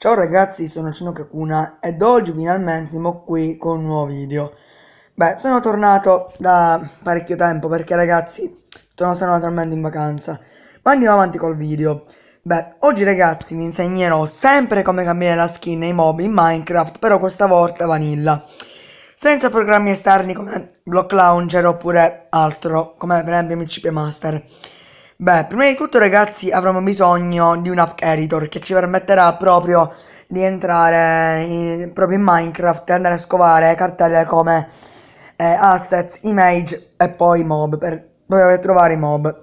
Ciao ragazzi, sono Cino Kakuna ed oggi finalmente siamo qui con un nuovo video. Beh, sono tornato da parecchio tempo perché ragazzi, sono stato naturalmente in vacanza. Ma andiamo avanti col video. Beh, oggi ragazzi vi insegnerò sempre come cambiare la skin nei mob in Minecraft, però questa volta vanilla. Senza programmi esterni come Block Launcher oppure altro, come per esempio MCP Master. Beh, prima di tutto ragazzi avremo bisogno di un app editor che ci permetterà proprio di entrare in, proprio in Minecraft e andare a scovare cartelle come eh, assets, image e poi mob per dover trovare i mob.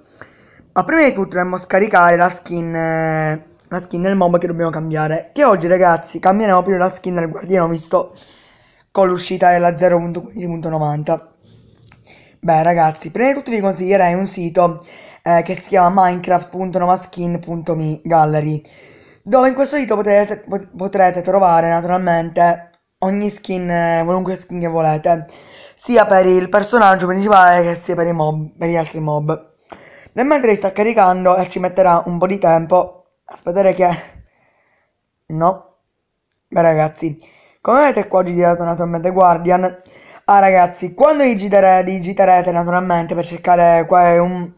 Ma prima di tutto dovremmo scaricare la skin, eh, la skin del mob che dobbiamo cambiare. Che oggi ragazzi cambieremo proprio la skin del guardiano visto con l'uscita della 0.15.90. Beh ragazzi, prima di tutto vi consiglierei un sito eh, che si chiama minecraft.novaskin.me gallery dove in questo sito potrete, potrete trovare naturalmente ogni skin, eh, qualunque skin che volete sia per il personaggio principale che sia per, mob, per gli altri mob nel mentre li sta caricando e ci metterà un po' di tempo aspettate che no beh ragazzi come vedete qua ho girato naturalmente Guardian ah ragazzi quando digiterete, digiterete naturalmente per cercare un,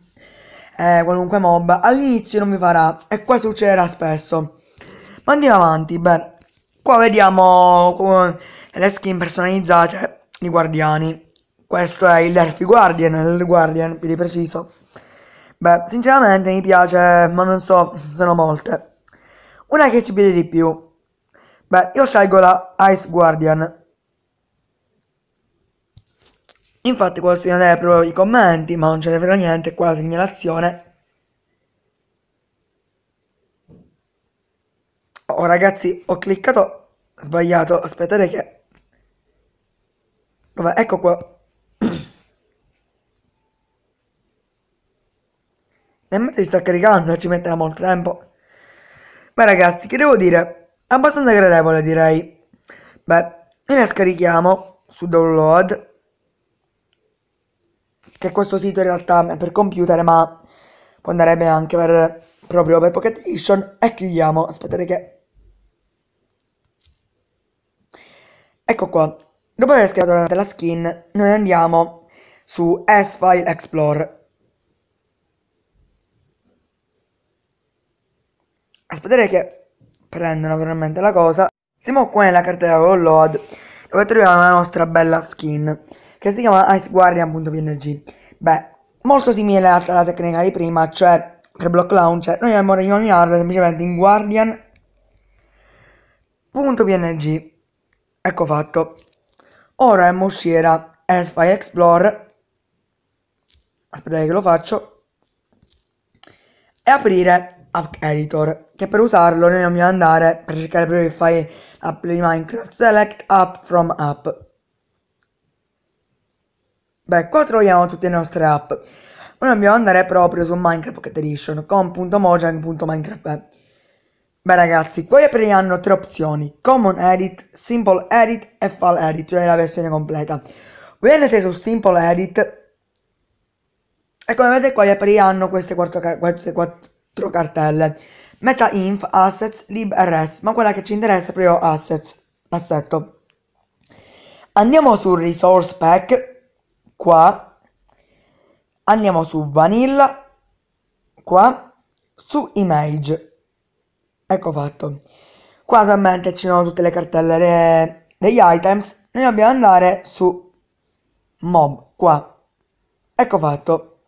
eh, qualunque mob, all'inizio non mi farà e questo succederà spesso. Ma andiamo avanti, beh, qua vediamo le skin personalizzate di guardiani. Questo è il Derfy Guardian, il Guardian più di preciso. Beh, sinceramente mi piace, ma non so, sono molte. Una che ci piace di più. Beh, io scelgo la Ice Guardian. Infatti questo posso segnalare proprio i commenti, ma non ce ne frega niente qua la segnalazione. Oh ragazzi, ho cliccato sbagliato, aspettate che... Vabbè, ecco qua. Nemmeno si sta caricando, ci metterà molto tempo. Beh ragazzi, che devo dire? Abbastanza gradevole direi. Beh, e la scarichiamo su download che questo sito in realtà è per computer, ma può andare bene anche per, proprio per Pocket Edition. E chiudiamo, aspettate che... Ecco qua, dopo aver scritto la skin, noi andiamo su S-File Explorer. Aspettate che prendo naturalmente la cosa. Siamo qua nella cartella con load, dove troviamo la nostra bella skin che si chiama iceguardian.png. Beh, molto simile alla tecnica di prima, cioè per block launcher, cioè, noi dobbiamo rinominato semplicemente in guardian.png. Ecco fatto. Ora dobbiamo uscire S-File Explorer. Aspettate che lo faccio. E aprire App Editor, che per usarlo noi dobbiamo andare per cercare proprio il file app di Minecraft, select app from app Beh, qua troviamo tutte le nostre app. Ora dobbiamo andare proprio su Minecraft Pocket Edition, com.mojang.minecraft. Eh. Beh ragazzi, qui apriranno tre opzioni, Common Edit, Simple Edit e Fall Edit, cioè la versione completa. Voi andate su Simple Edit e come vedete qua apriranno queste quattro, queste quattro cartelle. Meta Inf, Assets, LibRS, ma quella che ci interessa è proprio Assets, Passetto. Andiamo su Resource Pack qua, andiamo su vanilla, qua, su image. Ecco fatto. Qua solamente ci sono tutte le cartelle de degli items, noi dobbiamo andare su mob, qua. Ecco fatto.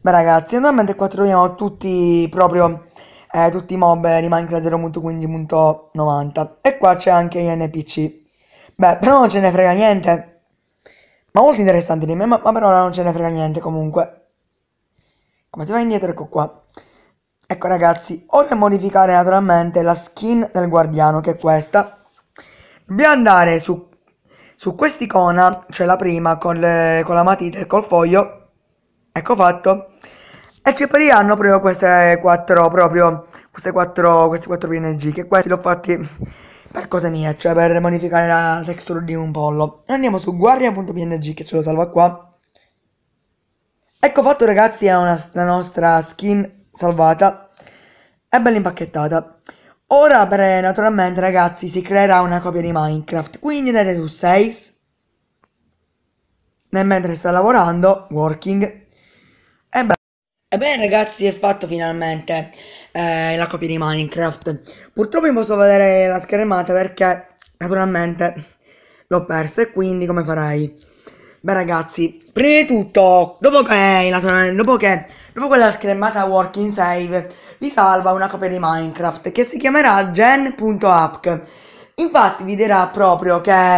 Beh ragazzi, normalmente qua troviamo tutti proprio eh, tutti i mob di Minecraft 0.15.90 e qua c'è anche gli NPC. Beh, però non ce ne frega niente. Ma molto interessante di me, ma, ma per ora non ce ne frega niente comunque. Come si va indietro, ecco qua. Ecco ragazzi, oltre a modificare naturalmente la skin del guardiano, che è questa, dobbiamo andare su, su quest'icona, cioè la prima, con, le, con la matita e col foglio, ecco fatto, e ci apriranno proprio queste quattro, proprio, queste quattro, queste quattro PNG, che questi ho fatti per cosa mia, cioè per modificare la texture di un pollo. Andiamo su guardia.png che ce lo salva qua. Ecco fatto ragazzi è una, la nostra skin salvata è bella impacchettata. Ora per, naturalmente ragazzi si creerà una copia di Minecraft, quindi andate su 6 nel mentre sta lavorando, working, Ebbene ragazzi è fatto finalmente eh, la copia di Minecraft Purtroppo vi posso vedere la schermata perché naturalmente l'ho persa e quindi come farei? Beh ragazzi, prima di tutto, dopo che, dopo che, dopo quella schermata working save vi salva una copia di Minecraft che si chiamerà gen.app Infatti vi dirà proprio che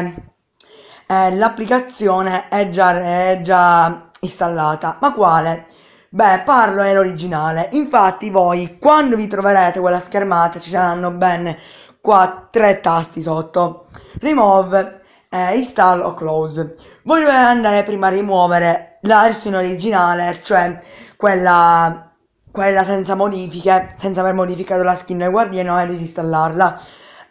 eh, l'applicazione è già, è già installata Ma quale? Beh, Parlo è l'originale. Infatti voi, quando vi troverete quella schermata, ci saranno ben qua tre tasti sotto. Remove, eh, Install o Close. Voi dovete andare prima a rimuovere la versione originale, cioè quella, quella senza modifiche, senza aver modificato la skin del guardiano e disinstallarla.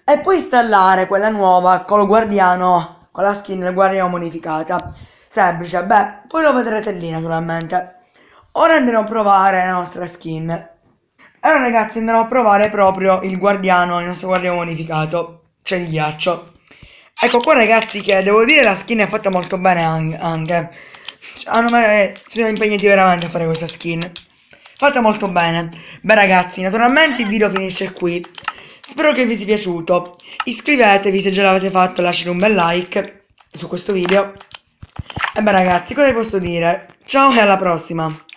E poi installare quella nuova col guardiano, con la skin del guardiano modificata. Semplice, beh, poi lo vedrete lì naturalmente. Ora andremo a provare la nostra skin. Allora ragazzi andremo a provare proprio il guardiano, il nostro guardiano modificato, cioè il ghiaccio. Ecco qua ragazzi che devo dire la skin è fatta molto bene anche. Hanno, eh, sono impegnati veramente a fare questa skin. Fatta molto bene. Beh ragazzi, naturalmente il video finisce qui. Spero che vi sia piaciuto. Iscrivetevi se già l'avete fatto, lasciate un bel like su questo video. E beh ragazzi, cosa vi posso dire? Ciao e alla prossima!